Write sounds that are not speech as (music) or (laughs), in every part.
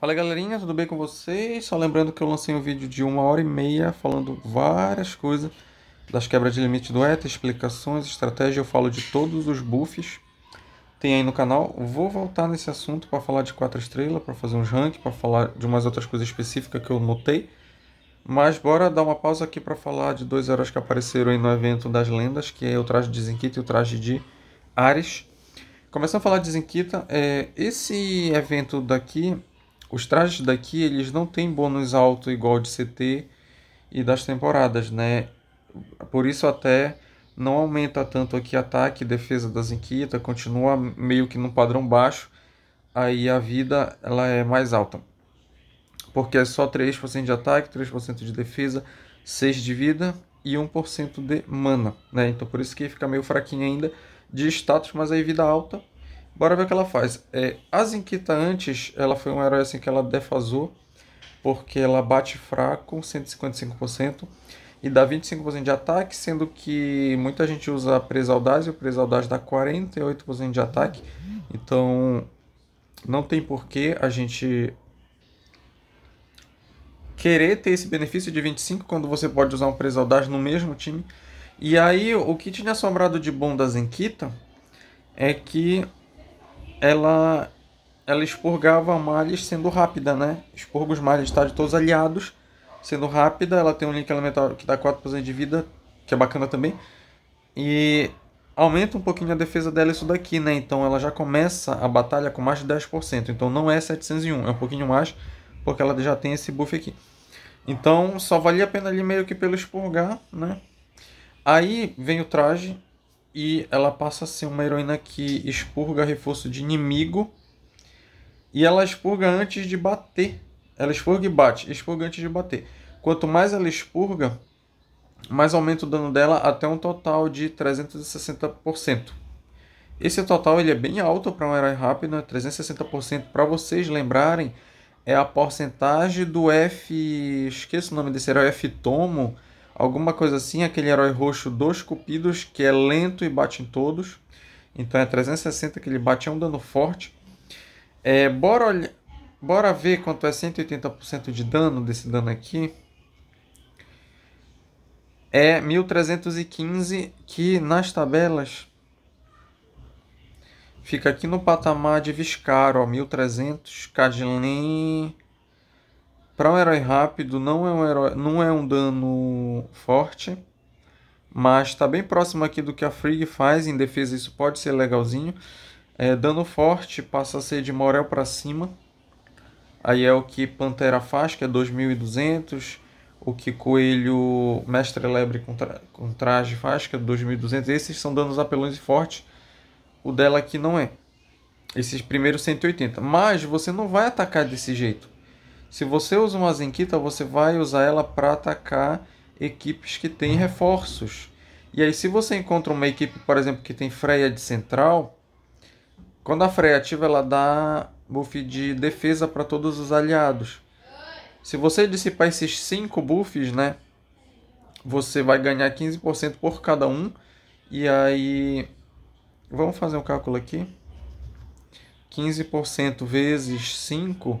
Fala galerinha, tudo bem com vocês? Só lembrando que eu lancei um vídeo de uma hora e meia falando várias coisas das quebras de limite do ETA, explicações, estratégia, eu falo de todos os buffs tem aí no canal. Vou voltar nesse assunto para falar de quatro estrelas, para fazer uns ranks, para falar de umas outras coisas específicas que eu notei. Mas bora dar uma pausa aqui para falar de dois heróis que apareceram aí no evento das lendas, que é o traje de Zinquita e o traje de Ares. Começando a falar de Zinquita, é, esse evento daqui os trajes daqui, eles não têm bônus alto igual de CT e das temporadas, né? Por isso até não aumenta tanto aqui ataque e defesa das zinquita continua meio que num padrão baixo, aí a vida ela é mais alta. Porque é só 3% de ataque, 3% de defesa, 6 de vida e 1% de mana, né? Então por isso que fica meio fraquinho ainda de status, mas aí vida alta Bora ver o que ela faz. É, a Zinquita antes, ela foi um herói assim que ela defasou, porque ela bate fraco, 155%, e dá 25% de ataque, sendo que muita gente usa a presa audaz, e o presa audaz dá 48% de ataque. Então, não tem porquê a gente querer ter esse benefício de 25 quando você pode usar um presa audaz no mesmo time. E aí, o que tinha assombrado de bom da Zenquita é que ela ela expurgava males sendo rápida, né? Expurga os males tá, de todos aliados, sendo rápida. Ela tem um link elemental que dá 4% de vida, que é bacana também. E aumenta um pouquinho a defesa dela isso daqui, né? Então ela já começa a batalha com mais de 10%. Então não é 701, é um pouquinho mais, porque ela já tem esse buff aqui. Então só valia a pena ali meio que pelo expurgar, né? Aí vem o traje, e ela passa a ser uma heroína que expurga reforço de inimigo e ela expurga antes de bater. Ela expurga e bate, expurga antes de bater. Quanto mais ela expurga, mais aumenta o dano dela até um total de 360%. Esse total ele é bem alto para um herói rápido, né? 360%. Para vocês lembrarem, é a porcentagem do F. Esqueço o nome desse herói, F-Tomo alguma coisa assim, aquele herói roxo dos Cupidos, que é lento e bate em todos. Então é 360 que ele bate, é um dano forte. É, bora, bora ver quanto é 180% de dano desse dano aqui. É 1315, que nas tabelas fica aqui no patamar de Viscaro, 1300, Cadilin, para um herói rápido, não é um, herói, não é um dano forte, mas está bem próximo aqui do que a Frigg faz em defesa, isso pode ser legalzinho. É, dano forte passa a ser de Morel para cima. Aí é o que Pantera faz, que é 2200. O que Coelho Mestre Lebre com, tra com traje faz, que é 2200. Esses são danos apelões e fortes. O dela aqui não é. Esses primeiros 180. Mas você não vai atacar desse jeito. Se você usa uma Zenquita, você vai usar ela para atacar equipes que têm reforços. E aí, se você encontra uma equipe, por exemplo, que tem freia de central, quando a freia ativa, ela dá buff de defesa para todos os aliados. Se você dissipar esses 5 buffs, né? Você vai ganhar 15% por cada um. E aí. Vamos fazer um cálculo aqui. 15% vezes 5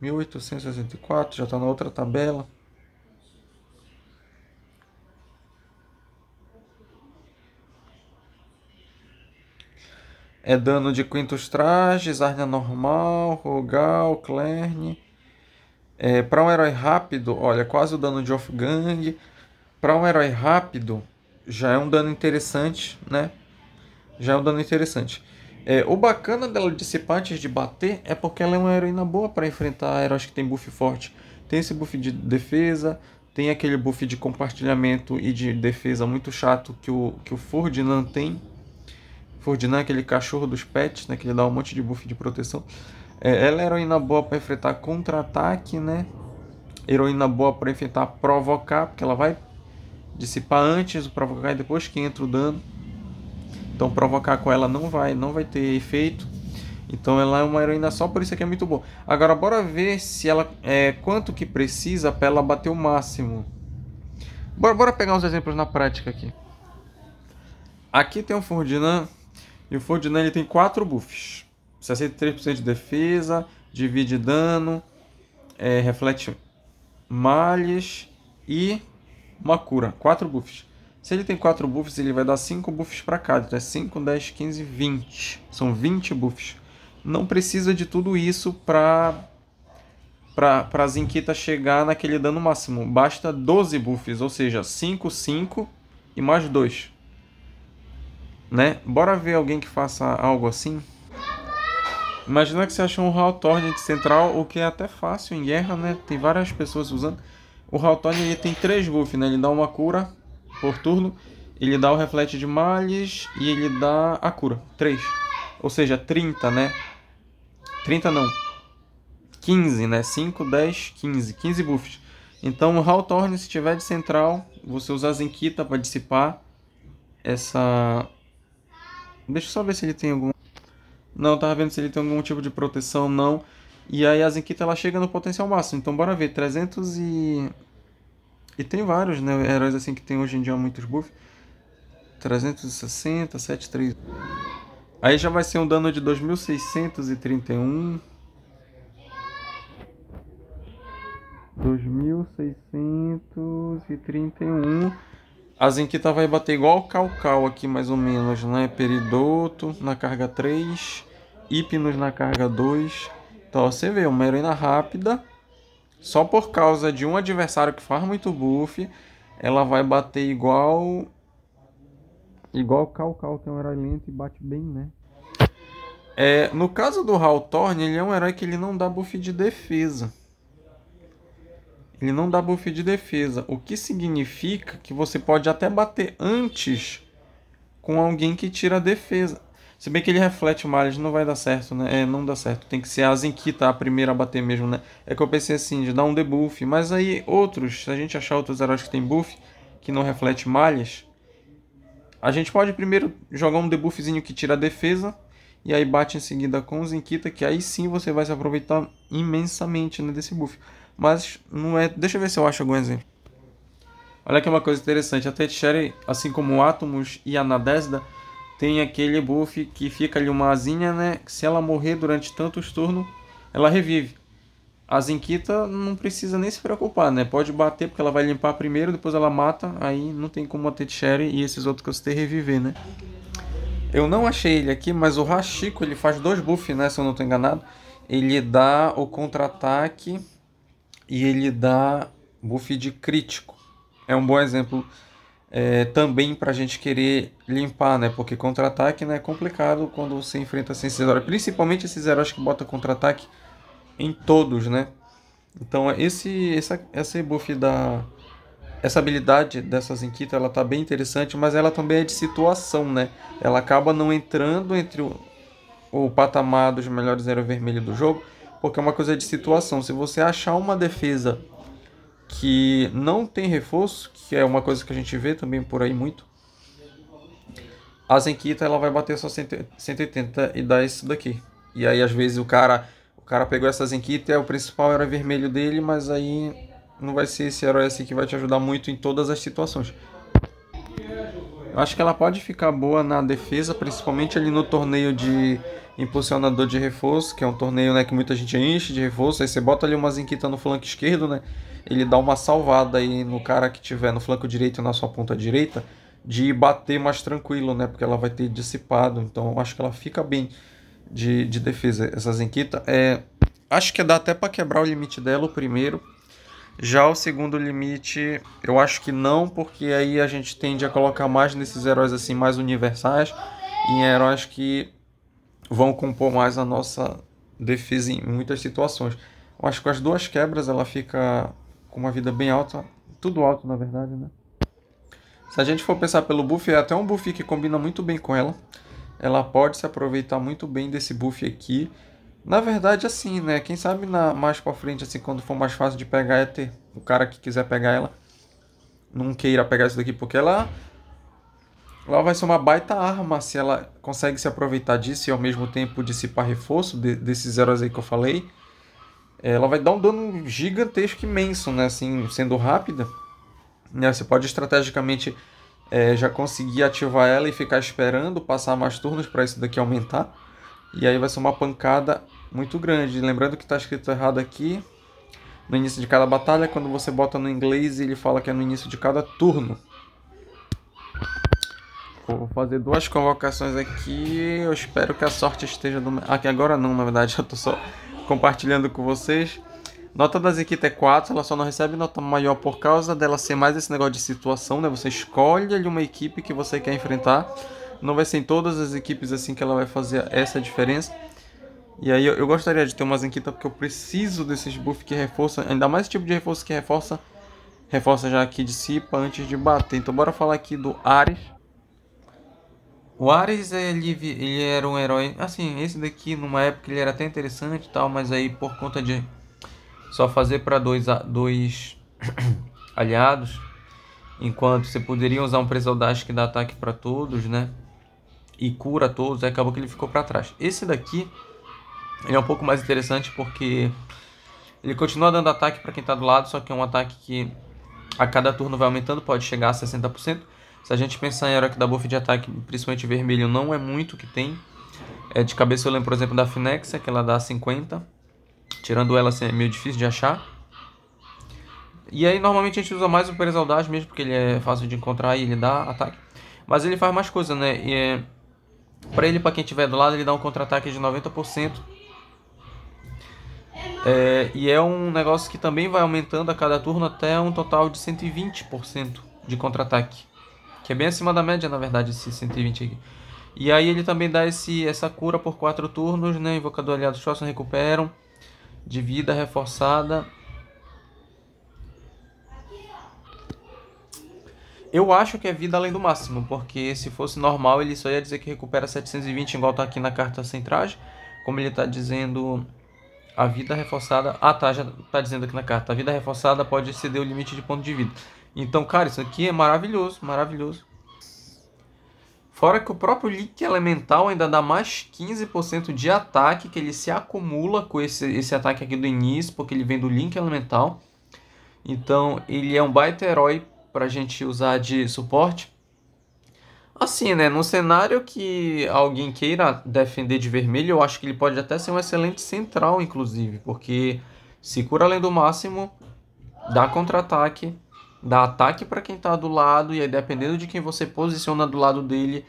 1864, já está na outra tabela. É dano de quintos trajes, arnia normal, rogal, clerne. É, para um herói rápido, olha, quase o dano de off-gang. Para um herói rápido, já é um dano interessante, né? Já é um dano interessante. É, o bacana dela dissipar antes de bater é porque ela é uma heroína boa para enfrentar heróis que tem buff forte. Tem esse buff de defesa, tem aquele buff de compartilhamento e de defesa muito chato que o, que o Ferdinand tem. Ferdinand é aquele cachorro dos pets, né, que ele dá um monte de buff de proteção. É, ela é heroína boa para enfrentar contra-ataque, né? Heroína boa para enfrentar provocar, porque ela vai dissipar antes do provocar e depois que entra o dano. Então provocar com ela não vai, não vai ter efeito. Então ela é uma heroína só, por isso que é muito boa. Agora bora ver se ela é quanto que precisa para ela bater o máximo. Bora, bora pegar uns exemplos na prática aqui. Aqui tem um Ferdinand e o Ferdinand ele tem 4 buffs. 63% de defesa, divide dano, é, reflete males e uma cura. 4 buffs. Se ele tem 4 buffs, ele vai dar 5 buffs para cada. Então é 5, 10, 15, 20. São 20 buffs. Não precisa de tudo isso para pra, a Zinquita chegar naquele dano máximo. Basta 12 buffs, ou seja, 5, 5 e mais 2. Né? Bora ver alguém que faça algo assim? Imagina que você achou um Haltorn de central, o que é até fácil em guerra, né? Tem várias pessoas usando. O Haltorn ele tem 3 buffs, né? Ele dá uma cura, por turno, ele dá o reflete de males e ele dá a cura. 3. Ou seja, 30, né? 30 não. 15, né? 5, 10, 15. 15 buffs. Então, o Hawthorne, se tiver de central, você usa a Zenkita para dissipar essa... Deixa eu só ver se ele tem algum... Não, tava vendo se ele tem algum tipo de proteção, não. E aí a Zenkita, ela chega no potencial máximo. Então, bora ver. 300 e... E tem vários, né? Heróis assim que tem hoje em dia muitos buffs. 360, 73. Aí já vai ser um dano de 2631. 2631. A Zenquita vai bater igual o Calcal aqui, mais ou menos, né? Peridoto na carga 3, Hipnos na carga 2. Então, ó, você vê, uma heroína rápida só por causa de um adversário que faz muito buff, ela vai bater igual. Igual Cal Cal, que é um herói lento e bate bem, né? É, no caso do Haltorn, ele é um herói que ele não dá buff de defesa. Ele não dá buff de defesa, o que significa que você pode até bater antes com alguém que tira defesa. Se bem que ele reflete o não vai dar certo, né? É, não dá certo. Tem que ser a Zenquita a primeira a bater mesmo, né? É que eu pensei assim, de dar um debuff. Mas aí outros, se a gente achar outros heróis que tem buff, que não reflete malhas, a gente pode primeiro jogar um debuffzinho que tira a defesa. E aí bate em seguida com o Zenquita, que aí sim você vai se aproveitar imensamente né, desse buff. Mas não é... Deixa eu ver se eu acho algum exemplo. Olha que uma coisa interessante. A Tetchery, assim como o Atomos e a Nadesda tem aquele buff que fica ali uma asinha, né? Se ela morrer durante tantos turnos, ela revive. A Zinquita não precisa nem se preocupar, né? Pode bater porque ela vai limpar primeiro, depois ela mata, aí não tem como a Sherry e esses outros que eu citei reviver, né? Eu não achei ele aqui, mas o rachico ele faz dois buffs, né? Se eu não estou enganado. Ele dá o contra-ataque e ele dá buff de crítico. É um bom exemplo é, também para a gente querer limpar, né? Porque contra-ataque né, é complicado quando você enfrenta assim, esses heróis, principalmente esses heróis que botam contra-ataque em todos, né? Então esse, essa, essa buff da. Essa habilidade dessa Zinquita, ela tá bem interessante, mas ela também é de situação, né? Ela acaba não entrando entre o, o patamar dos melhores heróis vermelhos do jogo, porque é uma coisa de situação. Se você achar uma defesa que não tem reforço, que é uma coisa que a gente vê também por aí muito. A Zenkita ela vai bater só 180 e dá isso daqui. E aí às vezes o cara, o cara pegou essa Zenkita, e é o principal herói vermelho dele, mas aí não vai ser esse herói assim que vai te ajudar muito em todas as situações. Eu acho que ela pode ficar boa na defesa, principalmente ali no torneio de impulsionador de reforço, que é um torneio né, que muita gente enche de reforço. Aí você bota ali uma Zinquita no flanco esquerdo, né? Ele dá uma salvada aí no cara que tiver no flanco direito e na sua ponta direita de bater mais tranquilo, né? Porque ela vai ter dissipado. Então eu acho que ela fica bem de, de defesa. Essa Zinquita é. Acho que dá até para quebrar o limite dela o primeiro já o segundo limite, eu acho que não, porque aí a gente tende a colocar mais nesses heróis assim mais universais em heróis que vão compor mais a nossa defesa em muitas situações. Eu acho que com as duas quebras ela fica com uma vida bem alta, tudo alto na verdade, né? Se a gente for pensar pelo buff, é até um buff que combina muito bem com ela. Ela pode se aproveitar muito bem desse buff aqui na verdade, assim, né? Quem sabe na, mais pra frente, assim, quando for mais fácil de pegar, é ter o cara que quiser pegar ela. Não queira pegar isso daqui, porque ela. Ela vai ser uma baita arma se ela consegue se aproveitar disso e ao mesmo tempo dissipar reforço de, desses heróis aí que eu falei. É, ela vai dar um dano gigantesco imenso, né? Assim, sendo rápida. Né? Você pode estrategicamente é, já conseguir ativar ela e ficar esperando passar mais turnos para isso daqui aumentar. E aí vai ser uma pancada muito grande. Lembrando que está escrito errado aqui. No início de cada batalha, quando você bota no inglês, ele fala que é no início de cada turno. Vou fazer duas convocações aqui. Eu espero que a sorte esteja do... Aqui ah, agora não, na verdade, (laughs) eu tô só compartilhando com vocês. Nota da equipes é 4, ela só não recebe nota maior por causa dela ser mais esse negócio de situação, né? Você escolhe ali uma equipe que você quer enfrentar. Não vai ser em todas as equipes assim que ela vai fazer essa diferença. E aí eu, eu gostaria de ter uma Zenquita porque eu preciso desses buffs que reforçam, ainda mais esse tipo de reforço que reforça, reforça já aqui dissipa antes de bater. Então bora falar aqui do Ares. O Ares, ele, ele era um herói, assim, esse daqui numa época ele era até interessante e tal, mas aí por conta de só fazer para dois, dois (clears throat) aliados, enquanto você poderia usar um Presaldage que dá ataque para todos, né? E cura todos, aí acabou que ele ficou para trás. Esse daqui ele é um pouco mais interessante porque ele continua dando ataque para quem está do lado, só que é um ataque que a cada turno vai aumentando, pode chegar a 60%. Se a gente pensar em hora que dá buff de ataque, principalmente vermelho, não é muito que tem. É, de cabeça eu lembro, por exemplo, da Finexia, que ela dá 50. Tirando ela, assim, é meio difícil de achar. E aí, normalmente, a gente usa mais o Peresaldage mesmo, porque ele é fácil de encontrar e ele dá ataque. Mas ele faz mais coisa, né? E, é... Pra ele, pra quem tiver do lado, ele dá um contra-ataque de 90%. É, e é um negócio que também vai aumentando a cada turno até um total de 120% de contra-ataque. Que é bem acima da média, na verdade, esse 120 aqui. E aí ele também dá esse, essa cura por 4 turnos, né? Invocador aliado Schwarzen recuperam. De vida reforçada. Eu acho que é vida além do máximo, porque se fosse normal ele só ia dizer que recupera 720 igual tá aqui na carta sem traje. Como ele tá dizendo a vida reforçada. Ah, tá, já tá dizendo aqui na carta. A vida reforçada pode exceder o limite de ponto de vida. Então, cara, isso aqui é maravilhoso, maravilhoso. Fora que o próprio link Elemental ainda dá mais 15% de ataque, que ele se acumula com esse, esse ataque aqui do início, porque ele vem do Link Elemental. Então, ele é um baita herói pra gente usar de suporte. Assim, né? Num cenário que alguém queira defender de vermelho, eu acho que ele pode até ser um excelente central, inclusive, porque se cura além do máximo, dá contra-ataque, dá ataque para quem está do lado, e aí dependendo de quem você posiciona do lado dele,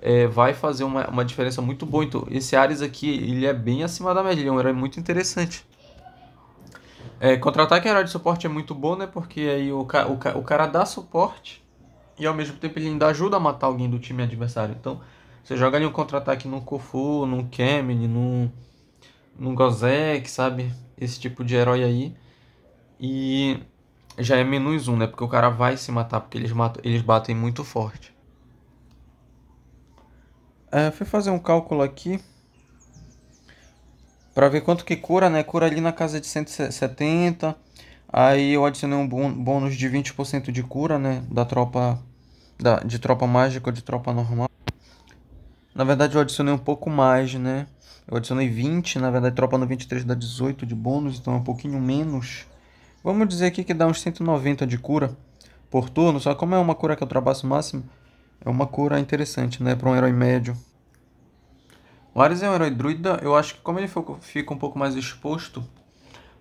é, vai fazer uma, uma diferença muito boa. Então, esse Ares aqui, ele é bem acima da média, ele é um herói muito interessante. É, contra-ataque herói de suporte é muito bom, né? Porque aí o, ca o, ca o cara dá suporte e ao mesmo tempo ele ainda ajuda a matar alguém do time adversário. Então, você joga ali um contra-ataque num Kofu, num Kemen, num, no Gozek, sabe? Esse tipo de herói aí. E já é menos um, né? Porque o cara vai se matar, porque eles, matam, eles batem muito forte. É, fui fazer um cálculo aqui para ver quanto que cura, né? Cura ali na casa de 170. Aí eu adicionei um bônus de 20% de cura, né? Da tropa da, de tropa mágica ou de tropa normal. Na verdade, eu adicionei um pouco mais, né? Eu adicionei 20, na verdade, tropa no 23 dá 18 de bônus, então é um pouquinho menos. Vamos dizer aqui que dá uns 190 de cura por turno, só como é uma cura que eu ultrapassa máximo, é uma cura interessante, né? Para um herói médio. O Ares é um herói druida, eu acho que como ele fica um pouco mais exposto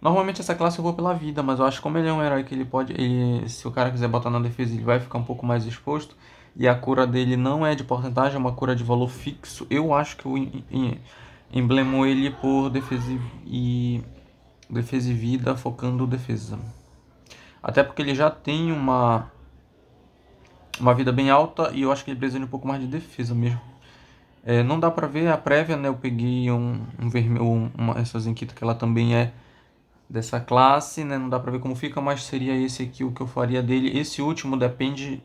Normalmente essa classe eu vou pela vida, mas eu acho que como ele é um herói que ele pode. Ele, se o cara quiser botar na defesa, ele vai ficar um pouco mais exposto. E a cura dele não é de porcentagem, é uma cura de valor fixo. Eu acho que eu emblemo ele por defesa e. Defesa e vida, focando defesa. Até porque ele já tem uma. Uma vida bem alta e eu acho que ele precisa de um pouco mais de defesa mesmo. É, não dá pra ver a prévia, né? Eu peguei um, um vermelho, uma, essa Zenquita que ela também é dessa classe, né? Não dá pra ver como fica, mas seria esse aqui o que eu faria dele. Esse último depende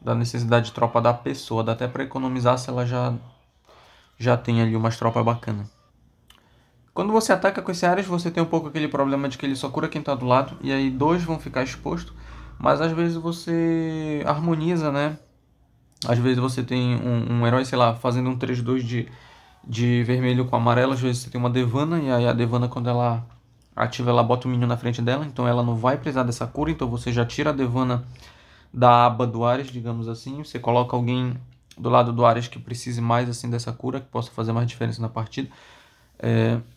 da necessidade de tropa da pessoa. Dá até pra economizar se ela já, já tem ali umas tropas bacanas. Quando você ataca com esse Ares, você tem um pouco aquele problema de que ele só cura quem tá do lado. E aí dois vão ficar expostos. Mas às vezes você harmoniza, né? Às vezes você tem um, um herói, sei lá, fazendo um 3-2 de, de vermelho com amarelo. Às vezes você tem uma Devana. E aí a Devana, quando ela ativa, ela bota o menino na frente dela, então ela não vai precisar dessa cura, então você já tira a Devana da aba do Ares, digamos assim, você coloca alguém do lado do Ares que precise mais assim dessa cura, que possa fazer mais diferença na partida. É... (coughs)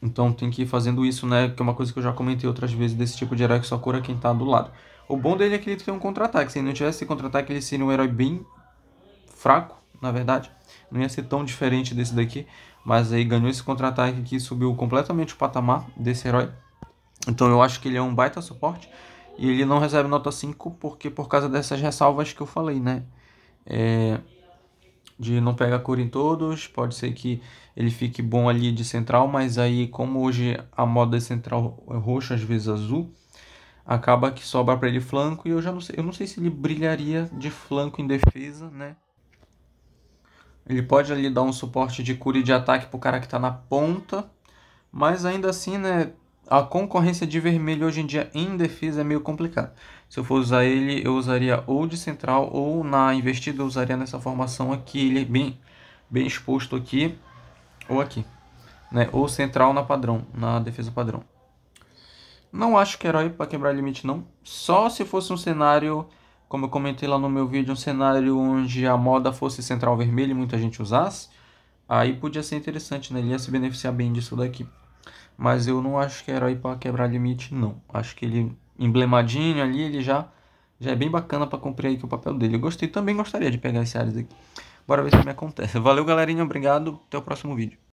Então tem que ir fazendo isso, né? Que é uma coisa que eu já comentei outras vezes desse tipo de herói que só cura quem tá do lado. O bom dele é que ele tem um contra-ataque. Se ele não tivesse contra-ataque, ele seria um herói bem fraco, na verdade. Não ia ser tão diferente desse daqui mas aí ganhou esse contra-ataque que subiu completamente o patamar desse herói. Então eu acho que ele é um baita suporte e ele não recebe nota 5 porque por causa dessas ressalvas que eu falei, né? É, de não pegar cor em todos, pode ser que ele fique bom ali de central, mas aí como hoje a moda é central é roxa, às vezes azul, acaba que sobra para ele flanco e eu já não sei, eu não sei se ele brilharia de flanco em defesa, né? Ele pode ali dar um suporte de cura e de ataque pro cara que tá na ponta. Mas ainda assim, né? A concorrência de vermelho hoje em dia em defesa é meio complicada. Se eu for usar ele, eu usaria ou de central ou na investida, eu usaria nessa formação aqui. Ele é bem, bem exposto aqui ou aqui. Né? Ou central na padrão, na defesa padrão. Não acho que herói para quebrar limite, não. Só se fosse um cenário como eu comentei lá no meu vídeo, um cenário onde a moda fosse central vermelho e muita gente usasse, aí podia ser interessante, né? Ele ia se beneficiar bem disso daqui. Mas eu não acho que é herói para quebrar limite, não. Acho que ele, emblemadinho ali, ele já, já é bem bacana para cumprir aí o papel dele. Eu gostei, também gostaria de pegar esse Ares aqui. Bora ver se me acontece. Valeu, galerinha. Obrigado. Até o próximo vídeo.